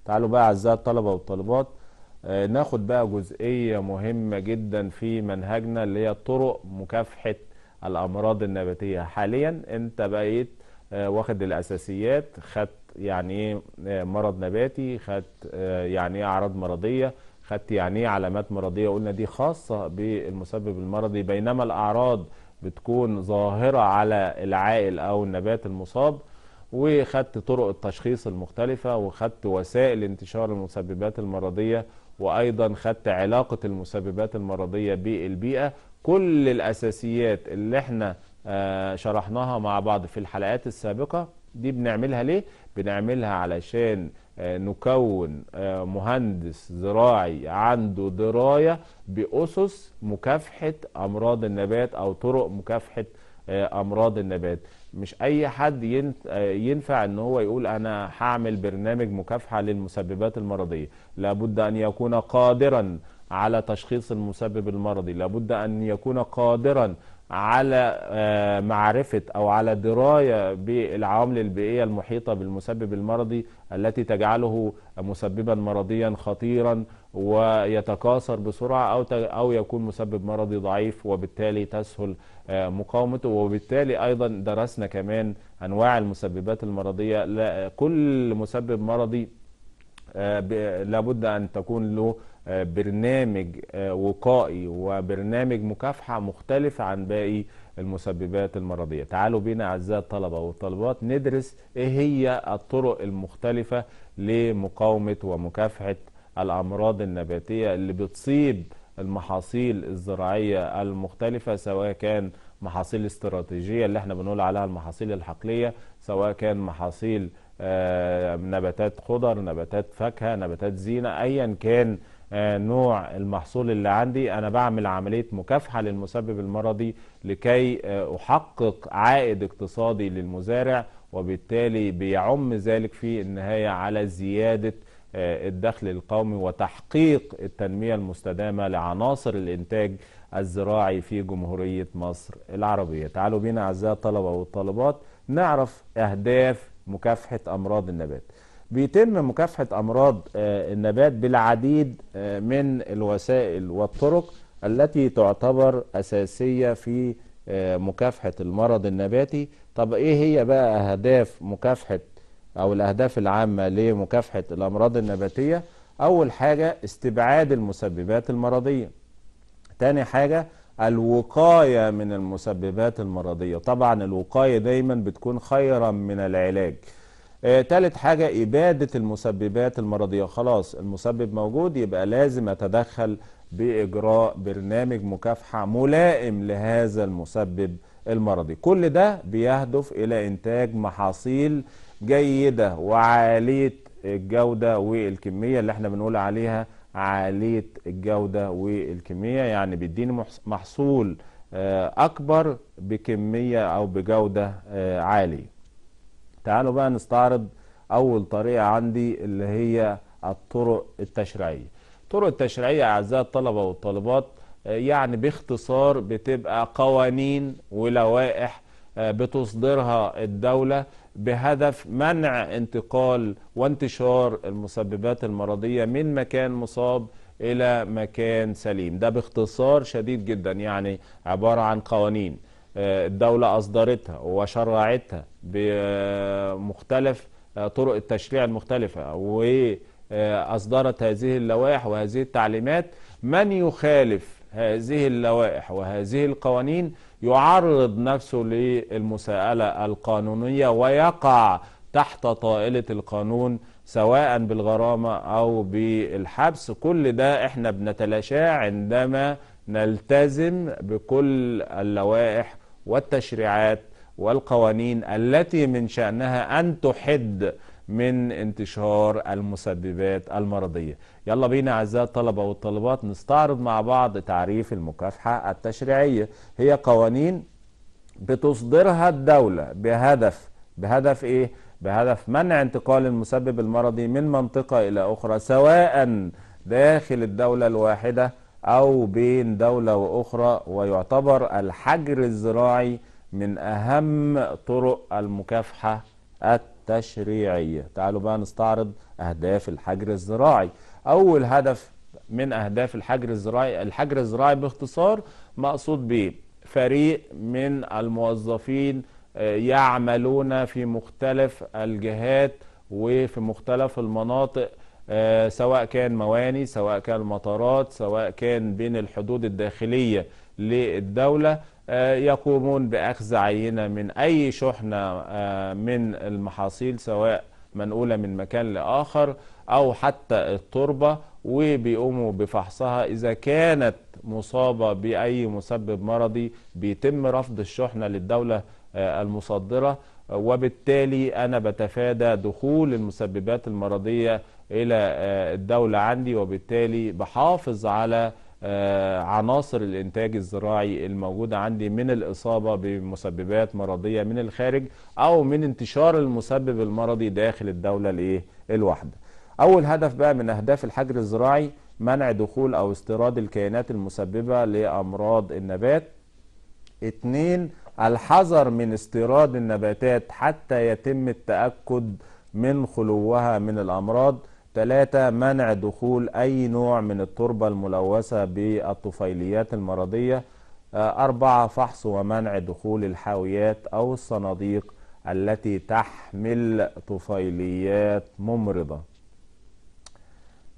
تعالوا بقى أعزائي الطلبة والطالبات آه، ناخد بقى جزئية مهمة جدا في منهجنا اللي هي طرق مكافحة الأمراض النباتية حاليا أنت بقيت واخد الأساسيات خدت يعني إيه مرض نباتي خدت يعني إيه أعراض مرضية خدت يعني إيه علامات مرضية قلنا دي خاصة بالمسبب المرضي بينما الأعراض بتكون ظاهرة على العائل أو النبات المصاب وخدت طرق التشخيص المختلفة وخدت وسائل انتشار المسببات المرضية وأيضا خدت علاقة المسببات المرضية بالبيئة كل الأساسيات اللي احنا آه، شرحناها مع بعض في الحلقات السابقة دي بنعملها ليه؟ بنعملها علشان آه، نكون آه، مهندس زراعي عنده دراية بأسس مكافحة أمراض النبات أو طرق مكافحة آه، أمراض النبات مش أي حد ينفع أن هو يقول أنا هعمل برنامج مكافحة للمسببات المرضية لابد أن يكون قادرا على تشخيص المسبب المرضي لابد أن يكون قادرا على آه، معرفة أو على دراية بالعوامل البيئية المحيطة بالمسبب المرضي التي تجعله مسببا مرضيا خطيرا ويتكاثر بسرعة أو أو يكون مسبب مرضي ضعيف وبالتالي تسهل آه، مقاومته وبالتالي أيضا درسنا كمان أنواع المسببات المرضية كل مسبب مرضي آه، لابد أن تكون له آه، برنامج آه، وقائي وبرنامج مكافحه مختلف عن باقي المسببات المرضيه تعالوا بينا اعزائي الطلبه والطالبات ندرس ايه هي الطرق المختلفه لمقاومه ومكافحه الامراض النباتيه اللي بتصيب المحاصيل الزراعيه المختلفه سواء كان محاصيل استراتيجيه اللي احنا بنقول عليها المحاصيل الحقليه سواء كان محاصيل آه، نباتات خضر نباتات فاكهه نباتات زينه ايا كان آه، نوع المحصول اللي عندي أنا بعمل عملية مكافحة للمسبب المرضي لكي آه، أحقق عائد اقتصادي للمزارع وبالتالي بيعم ذلك في النهاية على زيادة آه، الدخل القومي وتحقيق التنمية المستدامة لعناصر الإنتاج الزراعي في جمهورية مصر العربية تعالوا بينا أعزائي الطلبة والطالبات نعرف أهداف مكافحة أمراض النبات بيتم مكافحة أمراض آه، النبات بالعديد آه، من الوسائل والطرق التي تعتبر أساسية في آه، مكافحة المرض النباتي طب إيه هي بقى أهداف مكافحة أو الأهداف العامة لمكافحة الأمراض النباتية أول حاجة استبعاد المسببات المرضية تاني حاجة الوقاية من المسببات المرضية طبعا الوقاية دايما بتكون خيرا من العلاج آه تالت حاجة إبادة المسببات المرضية خلاص المسبب موجود يبقى لازم أتدخل بإجراء برنامج مكافحة ملائم لهذا المسبب المرضي كل ده بيهدف إلى إنتاج محاصيل جيدة وعالية الجودة والكمية اللي احنا بنقول عليها عالية الجودة والكمية يعني بيديني محصول آه، أكبر بكمية أو بجودة آه، عالية تعالوا بقى نستعرض أول طريقة عندي اللي هي الطرق التشريعية الطرق التشريعية أعزائي الطلبة والطالبات آه، يعني باختصار بتبقى قوانين ولوائح آه، بتصدرها الدولة بهدف منع انتقال وانتشار المسببات المرضية من مكان مصاب إلى مكان سليم ده باختصار شديد جدا يعني عبارة عن قوانين الدولة أصدرتها وشرعتها بمختلف آه، طرق التشريع المختلفة وأصدرت هذه اللوائح وهذه التعليمات من يخالف هذه اللوائح وهذه القوانين يعرض نفسه للمساءلة القانونية ويقع تحت طائلة القانون سواء بالغرامة أو بالحبس كل ده احنا بنتلاشاه عندما نلتزم بكل اللوائح والتشريعات والقوانين التي من شأنها أن تحد من انتشار المسببات المرضية يلا بينا أعزائي الطلبة والطالبات نستعرض مع بعض تعريف المكافحة التشريعية هي قوانين بتصدرها الدولة بهدف بهدف إيه؟ بهدف منع انتقال المسبب المرضي من منطقة إلى أخرى سواء داخل الدولة الواحدة أو بين دولة وأخرى ويعتبر الحجر الزراعي من أهم طرق المكافحة التشريعية تعالوا بقى نستعرض أهداف الحجر الزراعي أول هدف من أهداف الحجر الزراعي الحجر الزراعي باختصار مقصود به فريق من الموظفين آه، يعملون في مختلف الجهات وفي مختلف المناطق آه، سواء كان مواني سواء كان مطارات سواء كان بين الحدود الداخلية للدولة آه، يقومون بأخذ عينة من أي شحنة آه، من المحاصيل سواء منقولة من مكان لآخر أو حتى التربة وبيقوموا بفحصها إذا كانت مصابة بأي مسبب مرضي بيتم رفض الشحنة للدولة المصدرة وبالتالي أنا بتفادى دخول المسببات المرضية إلى آه، الدولة عندي وبالتالي بحافظ على آه، عناصر الانتاج الزراعي الموجودة عندي من الإصابة بمسببات مرضية من الخارج أو من انتشار المسبب المرضي داخل الدولة الإيه الواحدة أول هدف بقى من أهداف الحجر الزراعي منع دخول أو استيراد الكائنات المسببة لأمراض النبات اتنين الحذر من استيراد النباتات حتى يتم التأكد من خلوها من الأمراض ثلاثة منع دخول أي نوع من التربة الملوثة بالطفيليات المرضية آه، أربعة فحص ومنع دخول الحاويات أو الصناديق التي تحمل طفيليات ممرضة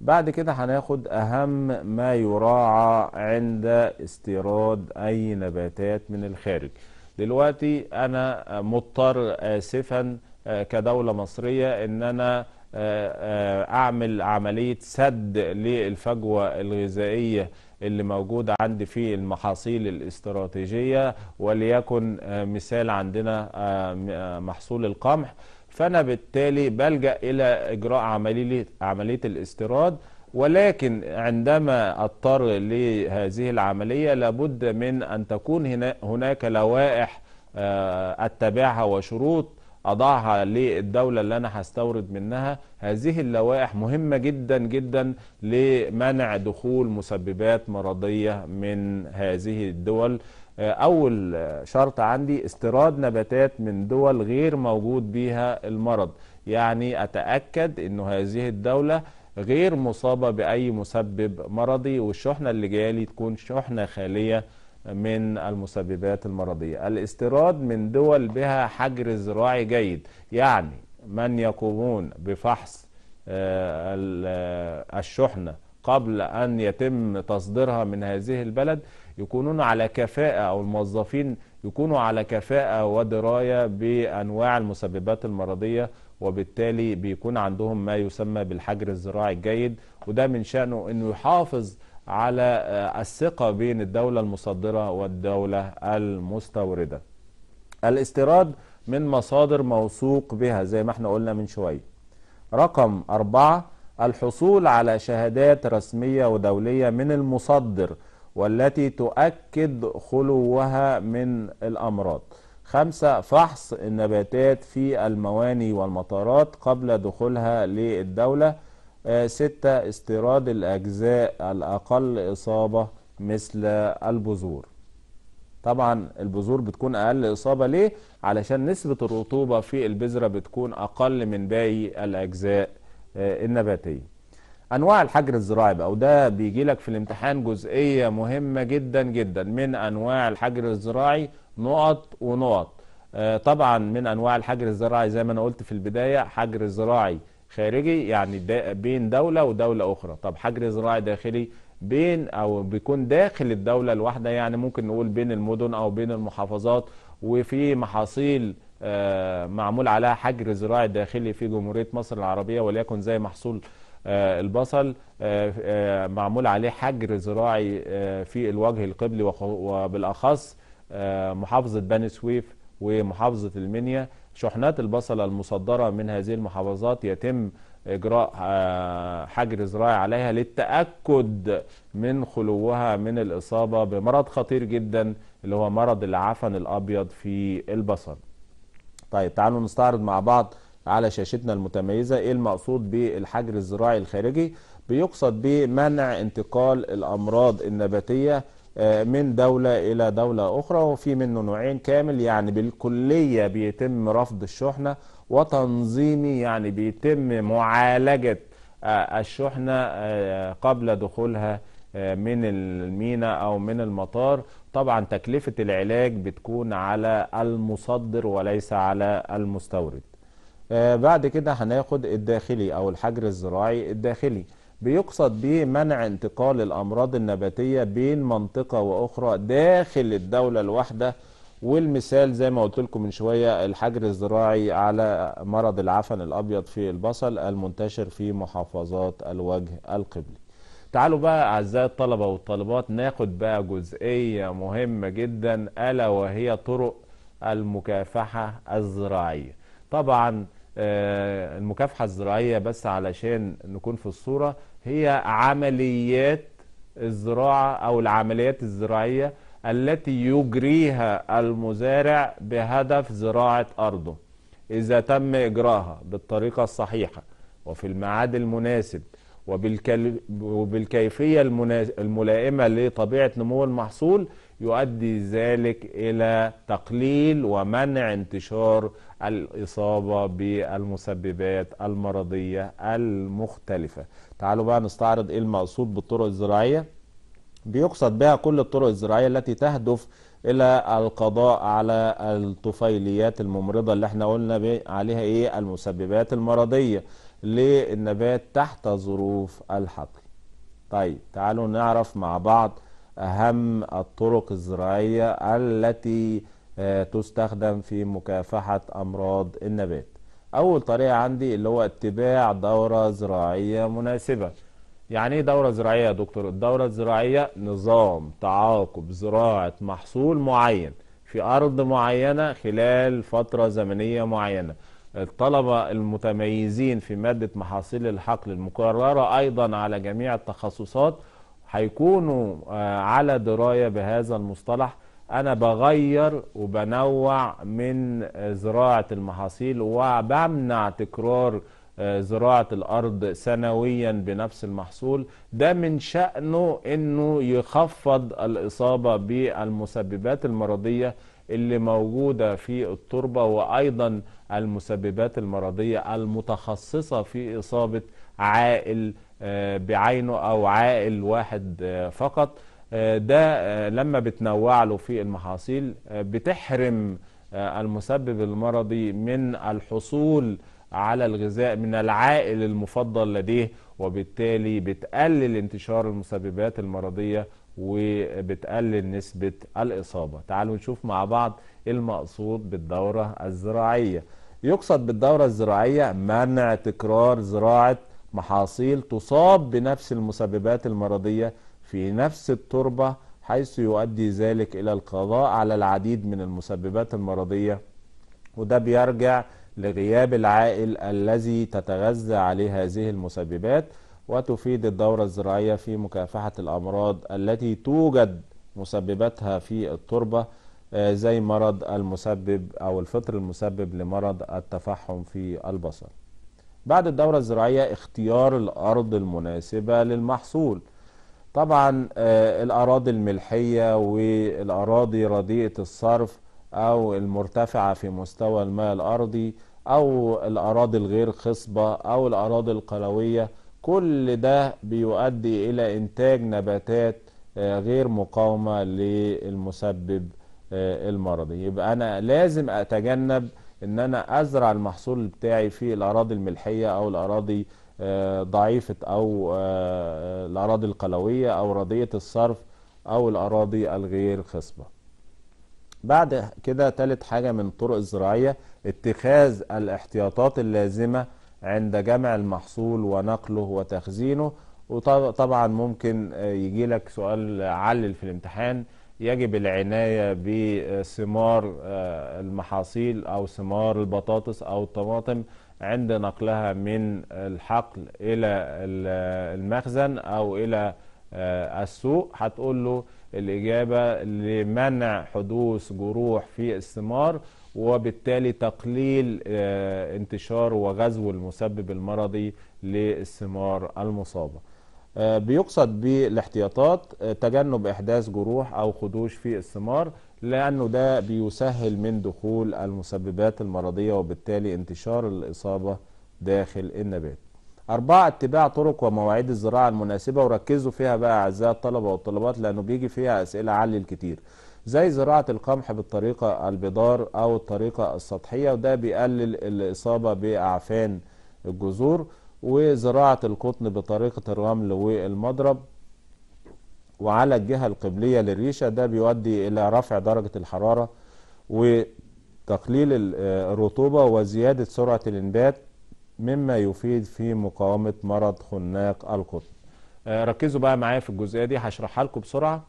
بعد كده هناخد أهم ما يراعى عند استيراد أي نباتات من الخارج دلوقتي أنا مضطر آسفا آه، كدولة مصرية أن أنا آه، آه، اعمل عمليه سد للفجوه الغذائيه اللي موجود عندي في المحاصيل الاستراتيجيه وليكن آه، مثال عندنا محصول القمح فانا بالتالي بلجا الى اجراء عمليه عمليه الاستيراد ولكن عندما اضطر لهذه العمليه لابد من ان تكون هناك لوائح اتبعها وشروط اضعها للدوله اللي انا هستورد منها هذه اللوائح مهمه جدا جدا لمنع دخول مسببات مرضيه من هذه الدول آه، اول شرط عندي استيراد نباتات من دول غير موجود بيها المرض يعني اتاكد انه هذه الدوله غير مصابه باي مسبب مرضي والشحنه اللي جايه لي تكون شحنه خاليه من المسببات المرضية الاستيراد من دول بها حجر زراعي جيد يعني من يقومون بفحص آه، آه، الشحنة قبل أن يتم تصديرها من هذه البلد يكونون على كفاءة أو الموظفين يكونوا على كفاءة ودراية بأنواع المسببات المرضية وبالتالي بيكون عندهم ما يسمى بالحجر الزراعي الجيد وده من شأنه أنه يحافظ على آه، الثقة بين الدولة المصدرة والدولة المستوردة الاستيراد من مصادر موثوق بها زي ما احنا قلنا من شوية رقم أربعة الحصول على شهادات رسمية ودولية من المصدر والتي تؤكد خلوها من الأمراض خمسة فحص النباتات في المواني والمطارات قبل دخولها للدولة آه، ستة استيراد الأجزاء الأقل إصابة مثل البذور طبعا البذور بتكون أقل إصابة ليه؟ علشان نسبة الرطوبة في البذرة بتكون أقل من باقي الأجزاء آه، النباتية انواع الحجر الزراعي بقى وده بيجي لك في الامتحان جزئيه مهمه جدا جدا من انواع الحجر الزراعي نقط ونقط آه، طبعا من انواع الحجر الزراعي زي ما انا قلت في البدايه حجر زراعي خارجي يعني بين دولة ودولة أخرى طب حجر زراعي داخلي بين أو بيكون داخل الدولة الواحدة يعني ممكن نقول بين المدن أو بين المحافظات وفي محاصيل آه، معمول عليها حجر زراعي داخلي في جمهورية مصر العربية وليكن زي محصول آه، البصل آه، معمول عليه حجر زراعي في الوجه القبلي وبالأخص محافظة بني سويف ومحافظة المنيا شحنات البصلة المصدرة من هذه المحافظات يتم إجراء آه، حجر زراعي عليها للتأكد من خلوها من الإصابة بمرض خطير جدا اللي هو مرض العفن الأبيض في البصل طيب تعالوا نستعرض مع بعض على شاشتنا المتميزة إيه المقصود بالحجر الزراعي الخارجي بيقصد بمنع انتقال الأمراض النباتية آه، من دولة إلى دولة أخرى وفي منه نوعين كامل يعني بالكلية بيتم رفض الشحنة وتنظيمي يعني بيتم معالجة آه، الشحنة آه، قبل دخولها من المينا أو من المطار طبعا تكلفة العلاج بتكون على المصدر وليس على المستورد بعد كده هناخد الداخلي أو الحجر الزراعي الداخلي بيقصد به منع انتقال الأمراض النباتية بين منطقة وأخرى داخل الدولة الواحدة والمثال زي ما قلت لكم من شوية الحجر الزراعي على مرض العفن الأبيض في البصل المنتشر في محافظات الوجه القبلي تعالوا بقى أعزائي الطلبة والطالبات ناخد بقى جزئية مهمة جدا ألا وهي طرق المكافحة الزراعية طبعا آه، المكافحة الزراعية بس علشان نكون في الصورة هي عمليات الزراعة أو العمليات الزراعية التي يجريها المزارع بهدف زراعة أرضه إذا تم إجراها بالطريقة الصحيحة وفي الميعاد المناسب وبالكيفية الملائمة لطبيعة نمو المحصول يؤدي ذلك إلى تقليل ومنع انتشار الإصابة بالمسببات المرضية المختلفة تعالوا بقى نستعرض إيه المقصود بالطرق الزراعية بيقصد بها كل الطرق الزراعية التي تهدف إلى القضاء على الطفيليات الممرضة اللي احنا قلنا عليها إيه المسببات المرضية للنبات تحت ظروف الحقل طيب تعالوا نعرف مع بعض أهم الطرق الزراعية التي آه، تستخدم في مكافحة أمراض النبات أول طريقة عندي اللي هو اتباع دورة زراعية مناسبة يعني ايه دورة زراعية يا دكتور؟ الدورة الزراعية نظام تعاقب زراعة محصول معين في أرض معينة خلال فترة زمنية معينة الطلبة المتميزين في مادة محاصيل الحقل المقررة أيضا على جميع التخصصات هيكونوا آه، على دراية بهذا المصطلح أنا بغير وبنوع من زراعة المحاصيل وبمنع تكرار آه، زراعة الأرض سنويا بنفس المحصول ده من شأنه أنه يخفض الإصابة بالمسببات المرضية اللي موجودة في التربة وأيضا المسببات المرضية المتخصصة في إصابة عائل آه، بعينه او عائل واحد آه، فقط آه، ده لما بتنوع له في المحاصيل بتحرم المسبب المرضي من الحصول على الغذاء من العائل المفضل لديه وبالتالي بتقلل انتشار المسببات المرضية وبتقلل نسبة الإصابة تعالوا نشوف مع بعض المقصود بالدورة الزراعية يقصد بالدورة الزراعية منع تكرار زراعة محاصيل تصاب بنفس المسببات المرضية في نفس التربة حيث يؤدي ذلك إلى القضاء على العديد من المسببات المرضية وده بيرجع لغياب العائل الذي تتغذى عليه هذه المسببات وتفيد الدورة الزراعية في مكافحة الأمراض التي توجد مسبباتها في التربة آه، زي مرض المسبب أو الفطر المسبب لمرض التفحم في البصر بعد الدورة الزراعية اختيار الأرض المناسبة للمحصول طبعا آه، الأراضي الملحية والأراضي رديئة الصرف أو المرتفعة في مستوى الماء الأرضي أو الأراضي الغير خصبة أو الأراضي القلوية كل ده بيؤدي إلى إنتاج نباتات آه، غير مقاومة للمسبب آه، المرضي يبقى أنا لازم أتجنب ان انا ازرع المحصول بتاعي في الاراضي الملحيه او الاراضي آه، ضعيفه او آه، الاراضي القلويه او رضيه الصرف او الاراضي الغير خصبه بعد كده تالت حاجه من الطرق الزراعيه اتخاذ الاحتياطات اللازمه عند جمع المحصول ونقله وتخزينه وطبعا ممكن آه، يجي لك سؤال علل في الامتحان يجب العناية بثمار آه، المحاصيل أو ثمار البطاطس أو الطماطم عند نقلها من الحقل إلى المخزن أو إلى آه، السوق هتقول له الإجابة لمنع حدوث جروح في الثمار وبالتالي تقليل آه، انتشار وغزو المسبب المرضي للثمار المصابة آه، بيقصد بالاحتياطات آه، تجنب احداث جروح او خدوش في الثمار لانه ده بيسهل من دخول المسببات المرضيه وبالتالي انتشار الاصابه داخل النبات. أربعة اتباع طرق ومواعيد الزراعة المناسبة وركزوا فيها بقى أعزائي الطلبة والطلبات لأنه بيجي فيها أسئلة علي الكتير زي زراعة القمح بالطريقة البدار أو الطريقة السطحية وده بيقلل الإصابة بأعفان الجذور وزراعة القطن بطريقة الرمل والمضرب وعلى الجهة القبلية للريشة ده بيؤدي إلى رفع درجة الحرارة وتقليل آه، الرطوبة وزيادة سرعة الإنبات مما يفيد في مقاومة مرض خناق القطن آه، ركزوا بقى معايا في الجزئية دي هشرحها لكم بسرعة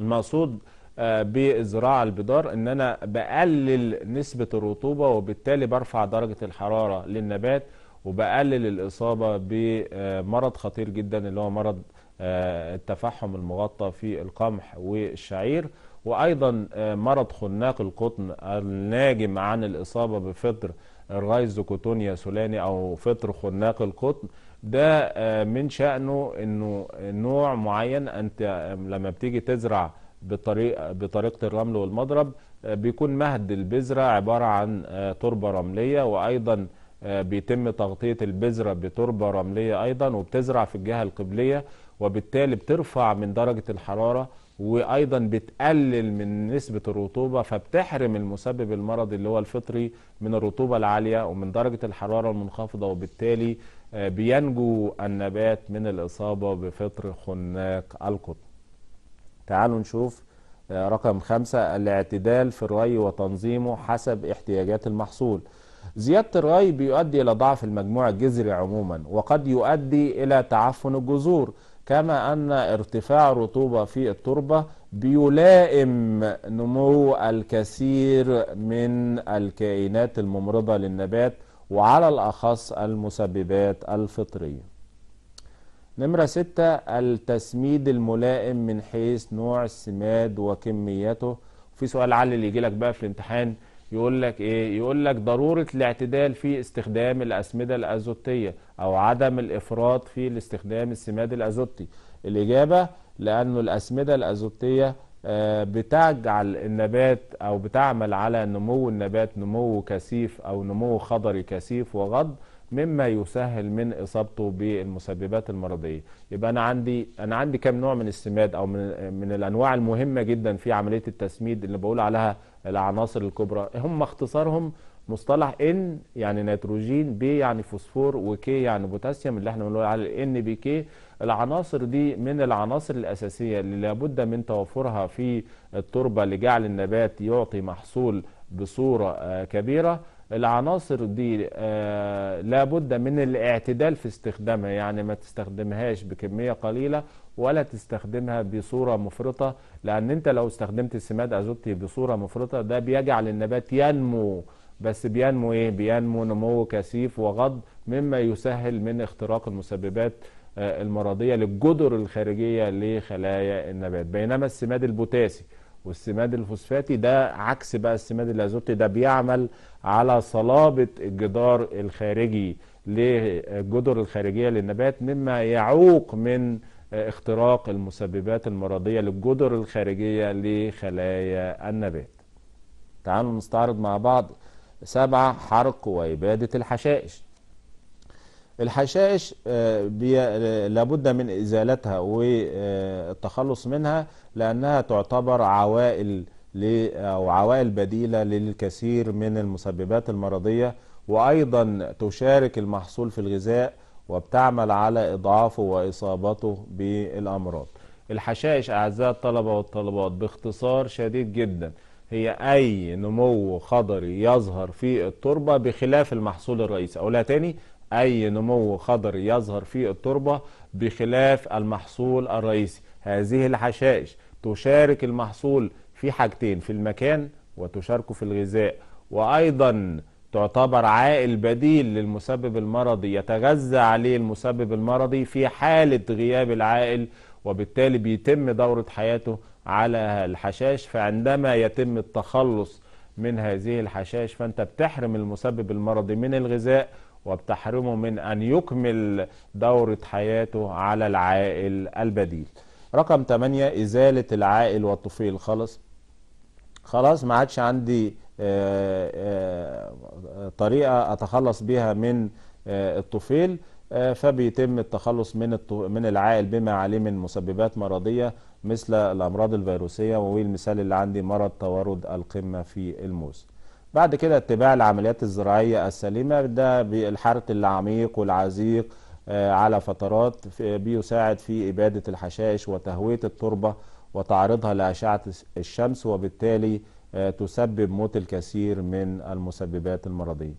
المقصود آه، بزراعة البدار ان انا بقلل نسبة الرطوبة وبالتالي برفع درجة الحرارة للنبات وبقلل الاصابه بمرض خطير جدا اللي هو مرض آه، التفحم المغطى في القمح والشعير وايضا آه، مرض خناق القطن الناجم عن الاصابه بفطر الرايزوكوتونيا سولاني او فطر خناق القطن ده آه، من شأنه انه نوع معين انت لما بتيجي تزرع بطريق بطريقه الرمل والمضرب بيكون مهد البذره عباره عن تربه رمليه وايضا آه، بيتم تغطية البذرة بتربة رملية أيضا وبتزرع في الجهة القبلية وبالتالي بترفع من درجة الحرارة وأيضا بتقلل من نسبة الرطوبة فبتحرم المسبب المرضي اللي هو الفطري من الرطوبة العالية ومن درجة الحرارة المنخفضة وبالتالي آه، بينجو النبات من الإصابة بفطر خناق القطن تعالوا نشوف آه، رقم خمسة الاعتدال في الري وتنظيمه حسب احتياجات المحصول زيادة الري بيؤدي إلى ضعف المجموع الجذري عموما وقد يؤدي إلى تعفن الجذور كما أن ارتفاع الرطوبة في التربة بيلائم نمو الكثير من الكائنات الممرضة للنبات وعلى الأخص المسببات الفطرية نمرة ستة التسميد الملائم من حيث نوع السماد وكميته في سؤال علي اللي يجي لك بقى في الامتحان يقول لك ايه يقول لك ضرورة الاعتدال في استخدام الأسمدة الأزوتية أو عدم الإفراط في استخدام السماد الأزوتي الإجابة لأنه الأسمدة الأزوتية آه، بتجعل النبات أو بتعمل على نمو النبات نمو كثيف أو نمو خضري كثيف وغض مما يسهل من اصابته بالمسببات المرضيه يبقى انا عندي انا عندي كام نوع من السماد او من من الانواع المهمه جدا في عمليه التسميد اللي بقول عليها العناصر الكبرى هم اختصارهم مصطلح ان يعني نيتروجين بي يعني فوسفور وكي يعني بوتاسيوم اللي احنا بنقول على ان بي كي العناصر دي من العناصر الاساسيه اللي لابد من توفرها في التربه لجعل النبات يعطي محصول بصوره آه، كبيره العناصر دي آه، لابد من الاعتدال في استخدامها يعني ما تستخدمهاش بكمية قليلة ولا تستخدمها بصورة مفرطة لأن أنت لو استخدمت السماد أزوتي بصورة مفرطة ده بيجعل النبات ينمو بس بينمو إيه؟ بينمو نمو كثيف وغض مما يسهل من اختراق المسببات آه، المرضية للجدر الخارجية لخلايا النبات بينما السماد البوتاسي والسماد الفوسفاتي ده عكس بقى السماد الازوتي ده بيعمل على صلابه الجدار الخارجي للجدر الخارجيه للنبات مما يعوق من اختراق المسببات المرضيه للجدر الخارجيه لخلايا النبات. تعالوا نستعرض مع بعض سبع حرق واباده الحشائش. الحشائش آه، لابد من إزالتها والتخلص آه، منها لأنها تعتبر عوائل أو عوائل بديلة للكثير من المسببات المرضية وأيضا تشارك المحصول في الغذاء وبتعمل على إضعافه وإصابته بالأمراض الحشائش أعزائي الطلبة والطالبات باختصار شديد جدا هي أي نمو خضري يظهر في التربة بخلاف المحصول الرئيسي أقولها تاني أي نمو خضري يظهر في التربة بخلاف المحصول الرئيسي هذه الحشائش تشارك المحصول في حاجتين في المكان وتشاركه في الغذاء وأيضا تعتبر عائل بديل للمسبب المرضي يتغذى عليه المسبب المرضي في حالة غياب العائل وبالتالي بيتم دورة حياته على الحشاش فعندما يتم التخلص من هذه الحشاش فأنت بتحرم المسبب المرضي من الغذاء وبتحرمه من أن يكمل دورة حياته على العائل البديل رقم 8 إزالة العائل والطفيل خلاص خلاص ما عادش عندي آه، آه، طريقة أتخلص بها من آه، الطفيل فبيتم التخلص من من العائل بما عليه من مسببات مرضية مثل الأمراض الفيروسية والمثال اللي عندي مرض تورد القمة في الموز بعد كده اتباع العمليات الزراعية السليمة ده بالحرث العميق والعزيق آه، على فترات بيساعد في إبادة الحشائش وتهوية التربة وتعرضها لأشعة الشمس وبالتالي آه، تسبب موت الكثير من المسببات المرضية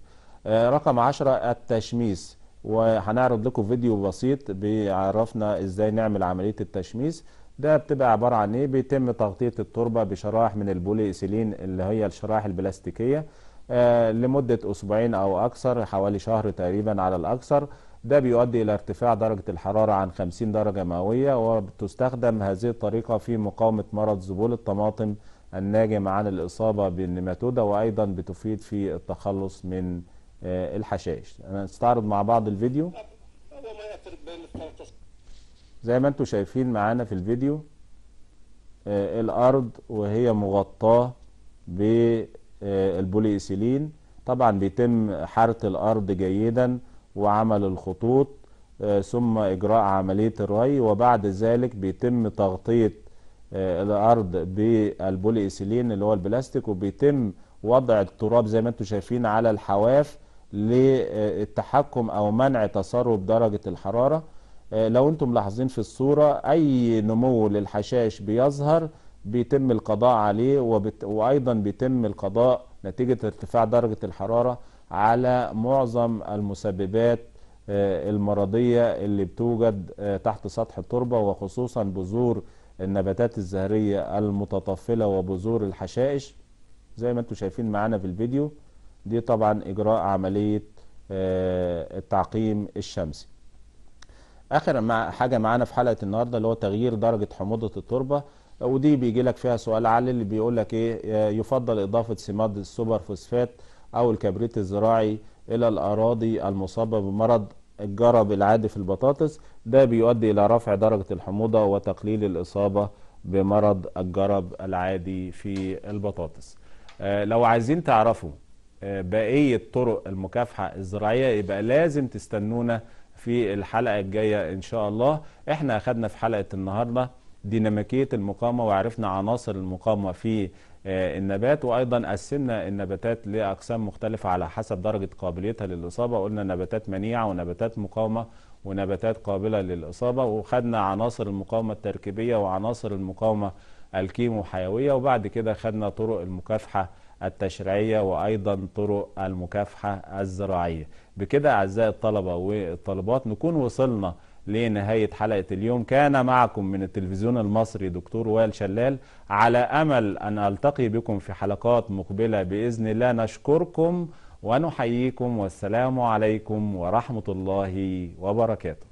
آه، رقم عشرة التشميس وهنعرض لكم فيديو بسيط بيعرفنا ازاي نعمل عملية التشميس ده بتبقى عبارة عن ايه بيتم تغطية التربة بشرايح من البولي إيثيلين اللي هي الشرايح البلاستيكية آه لمدة أسبوعين أو أكثر حوالي شهر تقريبا على الأكثر ده بيؤدي إلى ارتفاع درجة الحرارة عن 50 درجة مئوية وتستخدم هذه الطريقة في مقاومة مرض ذبول الطماطم الناجم عن الإصابة بالنيماتودا وأيضا بتفيد في التخلص من آه الحشائش هنستعرض مع بعض الفيديو زي ما انتم شايفين معانا في الفيديو آه الارض وهي مغطاه بالبولي ايثيلين طبعا بيتم حاره الارض جيدا وعمل الخطوط آه ثم اجراء عمليه الري وبعد ذلك بيتم تغطيه آه الارض بالبولي ايثيلين اللي هو البلاستيك وبيتم وضع التراب زي ما انتم شايفين على الحواف للتحكم او منع تسرب درجه الحراره آه، لو انتم ملاحظين في الصورة اي نمو للحشاش بيظهر بيتم القضاء عليه وبت... وايضا بيتم القضاء نتيجة ارتفاع درجة الحرارة على معظم المسببات آه، المرضية اللي بتوجد آه، تحت سطح التربة وخصوصا بذور النباتات الزهرية المتطفلة وبذور الحشائش زي ما انتم شايفين معانا في الفيديو دي طبعا اجراء عملية التعقيم الشمسي اخر مع حاجه معانا في حلقه النهارده اللي هو تغيير درجه حموضه التربه ودي بيجي لك فيها سؤال علي اللي بيقول لك ايه آه، يفضل اضافه سماد السوبر فوسفات او الكبريت الزراعي الى الاراضي المصابه بمرض الجرب العادي في البطاطس ده بيؤدي الى رفع درجه الحموضه وتقليل الاصابه بمرض الجرب العادي في البطاطس آه لو عايزين تعرفوا آه بقيه طرق المكافحه الزراعيه يبقى لازم تستنونا في الحلقة الجاية إن شاء الله إحنا أخدنا في حلقة النهاردة ديناميكية المقاومة وعرفنا عناصر المقاومة في آه، النبات وأيضا قسمنا النباتات لأقسام مختلفة على حسب درجة قابليتها للإصابة قلنا نباتات منيعة ونباتات مقاومة ونباتات قابلة للإصابة وخدنا عناصر المقاومة التركيبية وعناصر المقاومة الكيموحيوية وبعد كده خدنا طرق المكافحة التشريعية وأيضا طرق المكافحة الزراعية بكده أعزائي الطلبة والطالبات نكون وصلنا لنهاية حلقة اليوم كان معكم من التلفزيون المصري دكتور وائل شلال على أمل أن ألتقي بكم في حلقات مقبلة بإذن الله نشكركم ونحييكم والسلام عليكم ورحمة الله وبركاته